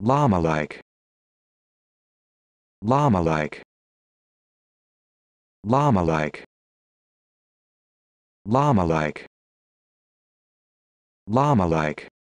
llama-like llama-like llama-like llama-like llama-like